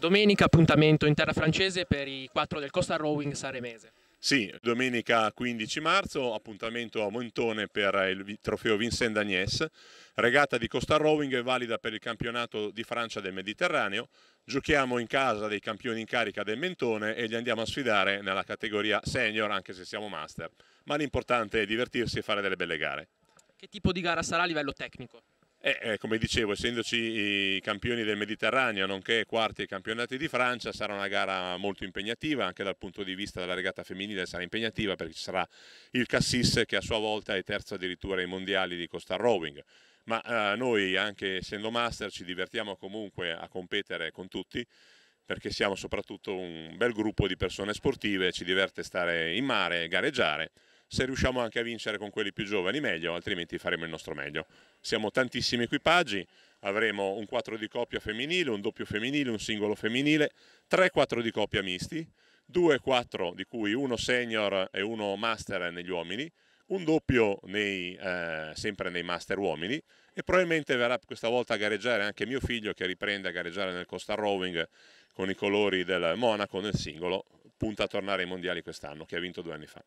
Domenica appuntamento in terra francese per i quattro del Costa Rowing Saremese. Sì, domenica 15 marzo, appuntamento a Montone per il trofeo Vincent d'Agnès, regata di Costa Rowing valida per il campionato di Francia del Mediterraneo. Giochiamo in casa dei campioni in carica del Mentone e li andiamo a sfidare nella categoria senior, anche se siamo master. Ma l'importante è divertirsi e fare delle belle gare. Che tipo di gara sarà a livello tecnico? E, eh, eh, come dicevo, essendoci i campioni del Mediterraneo, nonché quarti ai campionati di Francia, sarà una gara molto impegnativa, anche dal punto di vista della regata femminile sarà impegnativa perché ci sarà il Cassis che a sua volta è terzo addirittura ai mondiali di Costa Rowing. Ma eh, noi, anche essendo master, ci divertiamo comunque a competere con tutti perché siamo soprattutto un bel gruppo di persone sportive, ci diverte stare in mare, gareggiare se riusciamo anche a vincere con quelli più giovani meglio, altrimenti faremo il nostro meglio. Siamo tantissimi equipaggi, avremo un 4 di coppia femminile, un doppio femminile, un singolo femminile, 3-4 di coppia misti, 2-4 di cui uno senior e uno master negli uomini, un doppio nei, eh, sempre nei master uomini e probabilmente verrà questa volta a gareggiare anche mio figlio che riprende a gareggiare nel Costa Rowing con i colori del Monaco nel singolo, punta a tornare ai mondiali quest'anno che ha vinto due anni fa.